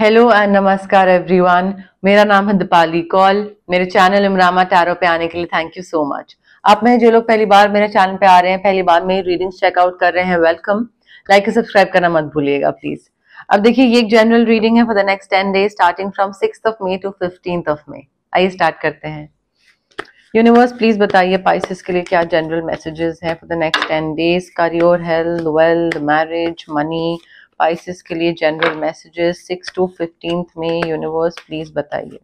Hello and नमस्कार everyone मेरा नाम है दीपाली कौल मेरे चैनल इमरामा टैरो पे आने के लिए थैंक यू सो मच आप में जो लोग पहली बार मेरे चैनल पे आ रहे हैं पहली बार मेरी रीडिंग चेकआउट कर रहे हैं वेलकम लाइक एंड सब्सक्राइब करना मत भूलिएगा प्लीज अब देखिए ये एक जनरल रीडिंग है for the next ten days starting from six of May to fifteen of May आइए स्टार्ट करते हैं यूनिवर्स प्लीज बताइए पाइसिस के लिए क्या जनरल मैसेजेस हैं for the next ten days career health wealth marriage money Pisces के लिए general messages six to fifteen में यूनिवर्स प्लीज़ बताइए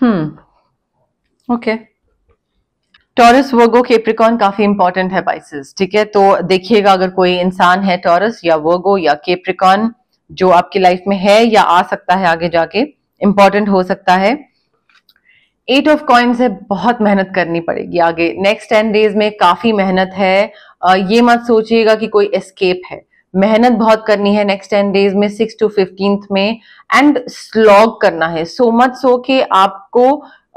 hmm okay Taurus Virgo Capricorn काफी इंपॉर्टेंट है पाइसिस ठीक है तो देखिएगा अगर कोई इंसान है टॉरस या वर्गो या केप्रिकॉन जो आपकी लाइफ में है या आ सकता है आगे जाके इंपॉर्टेंट हो सकता है एट ऑफ कॉइन्स है बहुत मेहनत करनी पड़ेगी आगे नेक्स्ट टेन डेज में काफी मेहनत है ये मत सोचिएगा कि कोई एस्केप है मेहनत बहुत करनी है नेक्स्ट टेन डेज में सिक्स टू फिफ्टींथ में एंड स्लॉग करना है सो मत सो के आपको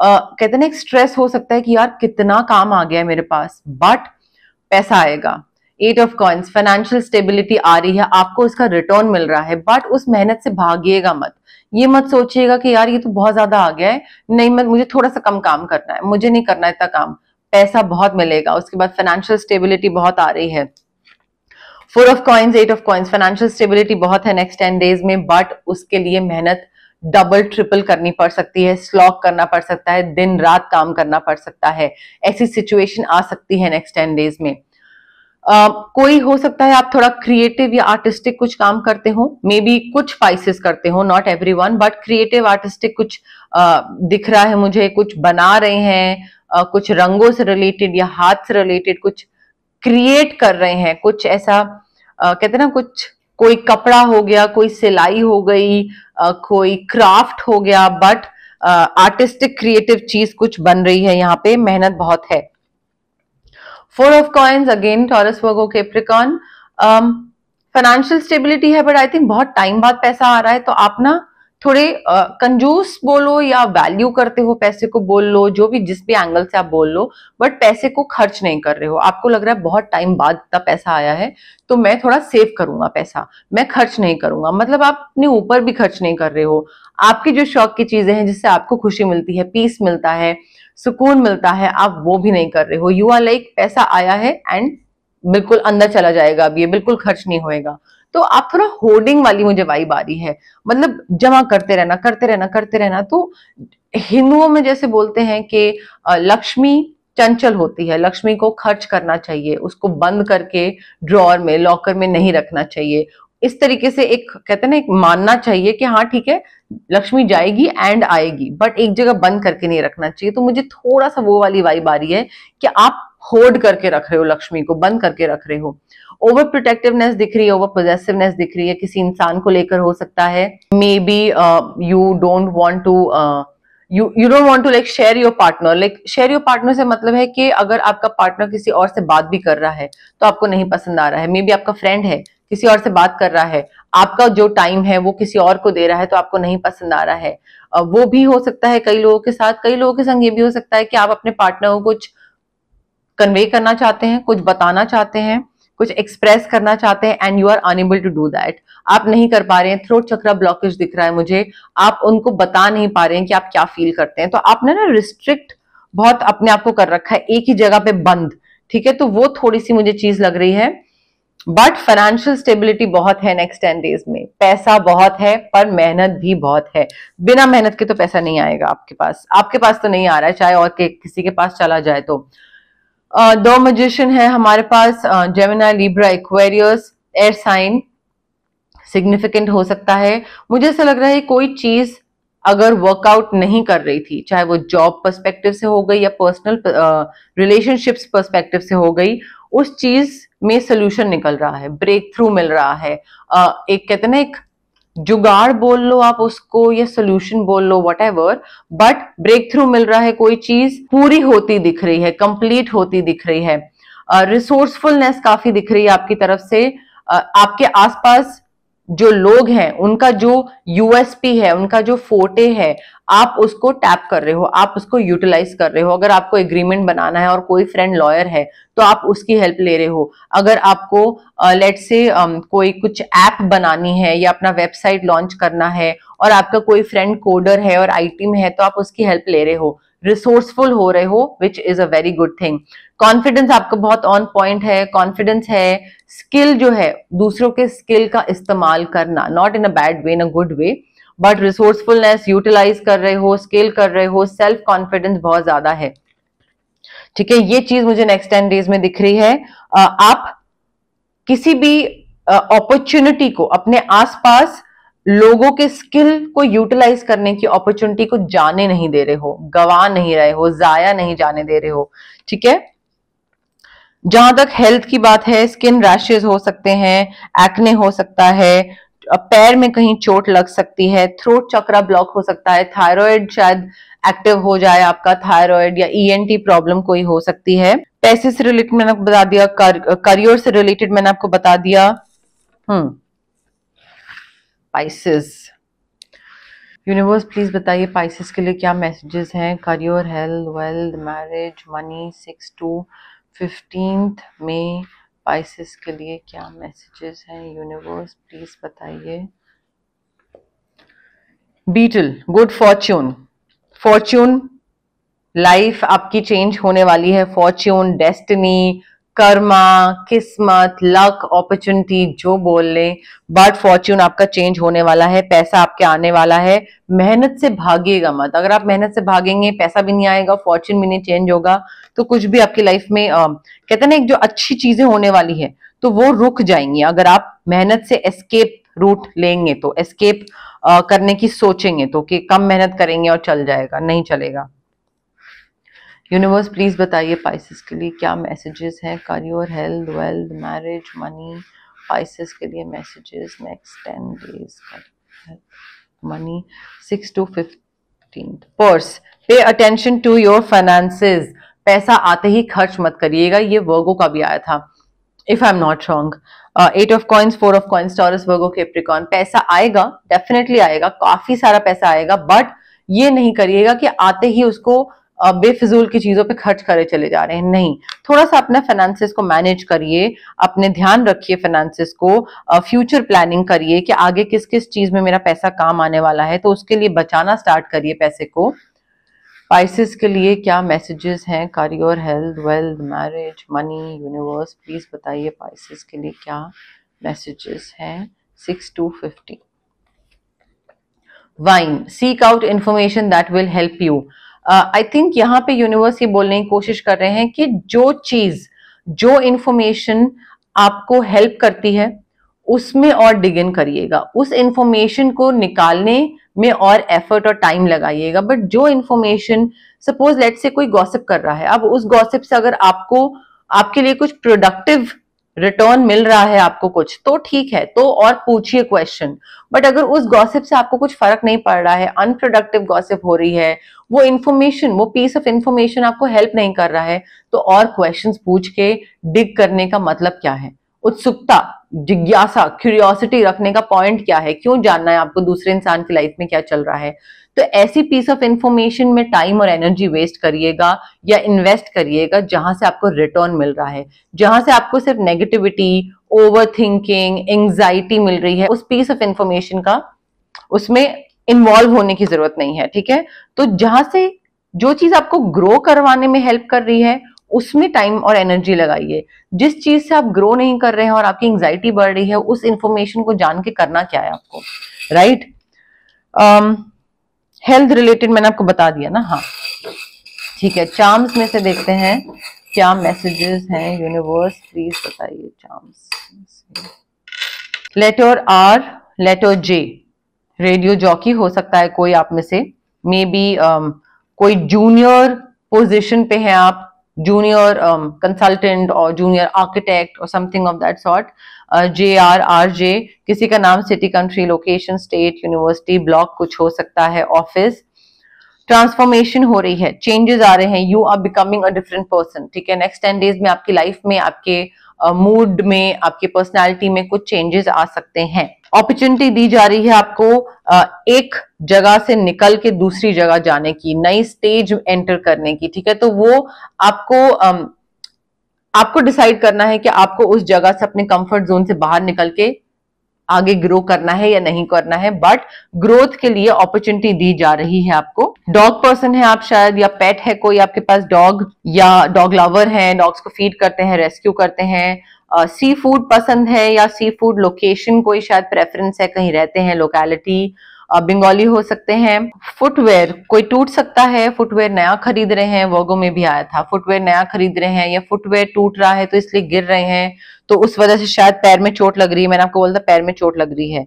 कहते ना एक स्ट्रेस हो सकता है कि यार कितना काम आ गया है मेरे पास बट पैसा आएगा eight of coins financial stability आ रही है आपको उसका रिटर्न मिल रहा है बट उस मेहनत से भागिएगा मत ये मत सोचिएगा कि यार ये तो बहुत ज्यादा आ गया है नहीं मत मुझे थोड़ा सा कम काम करना है मुझे नहीं करना इतना काम पैसा बहुत मिलेगा उसके बाद फाइनेंशियल स्टेबिलिटी बहुत आ रही है four of coins eight of coins financial stability बहुत है नेक्स्ट टेन डेज में बट उसके लिए मेहनत डबल ट्रिपल करनी पड़ सकती है स्लॉक करना पड़ सकता है दिन रात काम करना पड़ सकता है ऐसी सिचुएशन आ सकती है नेक्स्ट टेन डेज में Uh, कोई हो सकता है आप थोड़ा क्रिएटिव या आर्टिस्टिक कुछ काम करते हो मे बी कुछ स्पाइसेस करते हो not every one but creative artistic कुछ uh, दिख रहा है मुझे कुछ बना रहे हैं uh, कुछ रंगों से रिलेटेड या हाथ से रिलेटेड कुछ क्रिएट कर रहे हैं कुछ ऐसा uh, कहते ना कुछ कोई कपड़ा हो गया कोई सिलाई हो गई uh, कोई क्राफ्ट हो गया बट आर्टिस्टिक क्रिएटिव चीज कुछ बन रही है यहाँ पे मेहनत बहुत है Four of coins, again Taurus, Virgo, Capricorn. Financial um, stability है बट आई थिंक बहुत टाइम बाद पैसा आ रहा है तो आप ना थोड़े कंजूस uh, बोलो या वैल्यू करते हो पैसे को बोल लो जो भी जिस भी एंगल से आप बोल लो बट पैसे को खर्च नहीं कर रहे हो आपको लग रहा है बहुत टाइम बाद इतना पैसा आया है तो मैं थोड़ा सेव करूंगा पैसा मैं खर्च नहीं करूंगा मतलब आप अपने ऊपर भी खर्च नहीं कर रहे हो आपकी जो शौक की चीजें हैं जिससे आपको खुशी मिलती है पीस मिलता है सुकून मिलता है आप वो भी नहीं कर रहे हो यू आर लाइक पैसा आया है एंड बिल्कुल अंदर चला जाएगा अब ये बिल्कुल खर्च नहीं होएगा तो आप थोड़ा होर्डिंग वाली मुझे वाइब आ रही है मतलब जमा करते रहना करते रहना करते रहना तो हिंदुओं में जैसे बोलते हैं कि लक्ष्मी चंचल होती है लक्ष्मी को खर्च करना चाहिए उसको बंद करके ड्रॉर में लॉकर में नहीं रखना चाहिए इस तरीके से एक कहते हैं ना एक मानना चाहिए कि हाँ ठीक है लक्ष्मी जाएगी एंड आएगी बट एक जगह बंद करके नहीं रखना चाहिए तो मुझे थोड़ा सा वो वाली वाइब आ रही है कि आप होल्ड करके रख रहे हो लक्ष्मी को बंद करके रख रहे हो ओवर प्रोटेक्टिवनेस दिख रही है ओवर पोजेसिवनेस दिख रही है किसी इंसान को लेकर हो सकता है maybe you don't want to you you don't want to like share your partner like share your partner से मतलब है कि अगर आपका पार्टनर किसी और से बात भी कर रहा है तो आपको नहीं पसंद आ रहा है मे बी आपका फ्रेंड है किसी और से बात कर रहा है आपका जो टाइम है वो किसी और को दे रहा है तो आपको नहीं पसंद आ रहा है वो भी हो सकता है कई लोगों के साथ कई लोगों के संग ये भी हो सकता है कि आप अपने पार्टनर को कुछ कन्वे करना चाहते हैं कुछ बताना चाहते हैं कुछ एक्सप्रेस करना चाहते हैं and you are unable to do that आप नहीं कर पा रहे हैं थ्रोट चक्रा ब्लॉकेज दिख रहा है मुझे आप उनको बता नहीं पा रहे हैं कि आप क्या फील करते हैं तो आपने ना रिस्ट्रिक्ट बहुत अपने आप को कर रखा है एक ही जगह पे बंद ठीक है तो वो थोड़ी सी मुझे चीज लग रही है बट फाइनेंशियल स्टेबिलिटी बहुत है नेक्स्ट टेन डेज में पैसा बहुत है पर मेहनत भी बहुत है बिना मेहनत के तो पैसा नहीं आएगा आपके पास आपके पास तो नहीं आ रहा है चाहे और के, किसी के पास चला जाए तो दो मजिशियन है हमारे पास Gemini Libra Aquarius air sign significant हो सकता है मुझे ऐसा लग रहा है कोई चीज अगर वर्कआउट नहीं कर रही थी चाहे वो जॉब पर्सपेक्टिव से हो गई या पर्सनल रिलेशनशिप्स पर्सपेक्टिव से हो गई उस चीज में सोल्यूशन निकल रहा है ब्रेक थ्रू मिल रहा है uh, एक कहते ना एक जुगाड़ बोल लो आप उसको या सोल्यूशन बोल लो whatever but breakthrough मिल रहा है कोई चीज पूरी होती दिख रही है कंप्लीट होती दिख रही है रिसोर्सफुलनेस uh, काफी दिख रही है आपकी तरफ से uh, आपके आसपास जो लोग हैं उनका जो यूएसपी है उनका जो फोटे है आप उसको टैप कर रहे हो आप उसको यूटिलाइज कर रहे हो अगर आपको एग्रीमेंट बनाना है और कोई फ्रेंड लॉयर है तो आप उसकी हेल्प ले रहे हो अगर आपको लेट uh, से um, कोई कुछ ऐप बनानी है या अपना वेबसाइट लॉन्च करना है और आपका कोई फ्रेंड कोडर है और आईटी में है तो आप उसकी हेल्प ले रहे हो रिसोर्सफुल हो रहे हो which is a very good thing confidence आपका बहुत ऑन पॉइंट है कॉन्फिडेंस है स्किल जो है दूसरों के स्किल का इस्तेमाल करना not in a bad way in a good way but resourcefulness utilise कर रहे हो स्किल कर रहे हो सेल्फ कॉन्फिडेंस बहुत ज्यादा है ठीक है ये चीज मुझे नेक्स्ट टेन डेज में दिख रही है आप किसी भी अपॉर्चुनिटी को अपने आसपास लोगों के स्किल को यूटिलाइज करने की अपॉर्चुनिटी को जाने नहीं दे रहे हो गवा नहीं रहे हो जाया नहीं जाने दे रहे हो ठीक है जहां तक हेल्थ की बात है स्किन रैशेज हो सकते हैं एक्ने हो सकता है पैर में कहीं चोट लग सकती है थ्रोट चक्रा ब्लॉक हो सकता है थायराइड शायद एक्टिव हो जाए आपका थायराइड या ईएनटी e प्रॉब्लम कोई हो सकती है पैसे से रिलेटेड मैंने आपको बता दिया कर, करियर से रिलेटेड मैंने आपको बता दिया हम्म पाइसिस यूनिवर्स प्लीज़ बताइए पाइसिस के लिए क्या मैसेजेस हैं career health wealth marriage money six to fifteen में पाइसिस के लिए क्या मैसेजेस हैं यूनिवर्स प्लीज़ बताइए beetle good fortune fortune life आपकी चेंज होने वाली है फॉर्च्यून डेस्टिनी कर्मा किस्मत लक अपॉर्चुनिटी जो बोल लें बट फॉर्च्यून आपका चेंज होने वाला है पैसा आपके आने वाला है मेहनत से भागिएगा मत अगर आप मेहनत से भागेंगे पैसा भी नहीं आएगा फॉर्च्यून भी नहीं चेंज होगा तो कुछ भी आपकी लाइफ में आ, कहते ना एक जो अच्छी चीजें होने वाली है तो वो रुक जाएंगी अगर आप मेहनत से एस्केप रूट लेंगे तो एस्केप करने की सोचेंगे तो कि कम मेहनत करेंगे और चल जाएगा नहीं चलेगा यूनिवर्स प्लीज़ बताइए पाइसिस के लिए क्या मैसेजेस हैं career health wealth marriage money Pisces के लिए messages next ten days money six to fifteen purse pay attention to your finances पैसा आते ही खर्च मत करिएगा ये वर्गो का भी आया था if I am not wrong eight of coins four of coins Taurus Virgo Capricorn पैसा आएगा डेफिनेटली आएगा काफी सारा पैसा आएगा बट ये नहीं करिएगा कि आते ही उसको बेफिजूल की चीजों पे खर्च करे चले जा रहे हैं नहीं थोड़ा सा अपना फाइनेंसिस को मैनेज करिए अपने ध्यान रखिए फाइनेंसिस को फ्यूचर प्लानिंग करिए कि आगे किस किस चीज में मेरा पैसा काम आने वाला है तो उसके लिए बचाना स्टार्ट करिए पैसे को पाइसिस के लिए क्या मैसेजेस हैं career health wealth marriage money universe please बताइए पाइसिस के लिए क्या मैसेजेस हैं six two fifty wine seek out information that will help you I uh, think यहाँ पे यूनिवर्स ये बोलने की कोशिश कर रहे हैं कि जो चीज जो इंफॉर्मेशन आपको हेल्प करती है उसमें और डिग इन करिएगा उस इंफॉर्मेशन को निकालने में और एफर्ट और टाइम लगाइएगा बट जो इंफॉर्मेशन सपोज लेट से कोई गॉसिप कर रहा है अब उस गॉसिप से अगर आपको आपके लिए कुछ प्रोडक्टिव रिटर्न मिल रहा है आपको कुछ तो ठीक है तो और पूछिए क्वेश्चन बट अगर उस गॉसिप से आपको कुछ फर्क नहीं पड़ रहा है अनप्रोडक्टिव गॉसिप हो रही है वो इन्फॉर्मेशन वो पीस ऑफ इन्फॉर्मेशन आपको हेल्प नहीं कर रहा है तो और क्वेश्चंस पूछ के डिग करने का मतलब क्या है उत्सुकता जिज्ञासा क्यूरियोसिटी रखने का पॉइंट क्या है क्यों जानना है आपको दूसरे इंसान की लाइफ में क्या चल रहा है तो ऐसी पीस ऑफ इंफॉर्मेशन में टाइम और एनर्जी वेस्ट करिएगा या इन्वेस्ट करिएगा जहां से आपको रिटर्न मिल रहा है जहां से आपको सिर्फ नेगेटिविटी ओवर थिंकिंग एंग्जाइटी मिल रही है उस पीस ऑफ इंफॉर्मेशन का उसमें इन्वॉल्व होने की जरूरत नहीं है ठीक है तो जहां से जो चीज आपको ग्रो करवाने में हेल्प कर रही है उसमें टाइम और एनर्जी लगाइए जिस चीज से आप ग्रो नहीं कर रहे हैं और आपकी एंग्जाइटी बढ़ रही है उस इंफॉर्मेशन को जान के करना क्या है आपको राइट हेल्थ रिलेटेड मैंने आपको बता दिया ना हाँ ठीक है चार्म्स में से देखते हैं क्या मैसेजेस हैं यूनिवर्स प्लीज बताइए charms letter R letter J radio jockey हो सकता है कोई आप में से मे बी um, कोई जूनियर पोजीशन पे है आप junior um, consultant or junior architect or something of that sort uh, jr rj kisi ka naam city country location state university block kuch ho sakta hai office transformation हो रही है changes आ रहे हैं you are becoming a different person ठीक है next ten days में आपकी लाइफ में आपके uh, मूड में आपके पर्सनैलिटी में कुछ चेंजेस आ सकते हैं अपॉर्चुनिटी दी जा रही है आपको एक जगह से निकल के दूसरी जगह जाने की नई स्टेज एंटर करने की ठीक है तो वो आपको आपको डिसाइड करना है कि आपको उस जगह से अपने कंफर्ट जोन से बाहर निकल के आगे ग्रो करना है या नहीं करना है बट ग्रोथ के लिए अपॉर्चुनिटी दी जा रही है आपको डॉग पर्सन है आप शायद या पेट है कोई आपके पास डॉग या डॉग लवर है डॉग्स को फीड करते हैं रेस्क्यू करते हैं सी uh, फूड पसंद है या सी फूड लोकेशन कोई शायद प्रेफरेंस है कहीं रहते हैं लोकेलिटी बंगाली हो सकते हैं फुटवेयर कोई टूट सकता है फुटवेयर नया खरीद रहे हैं वर्गो में भी आया था फुटवेयर नया खरीद रहे हैं या फुटवेयर टूट रहा है तो इसलिए गिर रहे हैं तो उस वजह से शायद पैर में चोट लग रही है मैंने आपको बोला था पैर में चोट लग रही है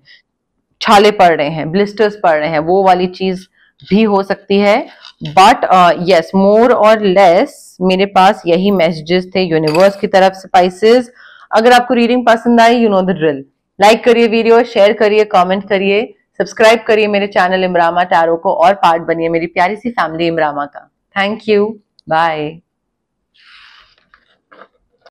छाले पड़ रहे हैं ब्लिस्टर्स पड़ रहे हैं वो वाली चीज भी हो सकती है बट यस मोर और लेस मेरे पास यही मैसेजेस थे यूनिवर्स की तरफ से अगर आपको रीडिंग पसंद आई you know the drill like करिए वीडियो शेयर करिए कमेंट करिए सब्सक्राइब करिए मेरे चैनल इमरामा टैरो को और पार्ट बनिए मेरी प्यारी सी फैमिली इमरामा का थैंक यू बाय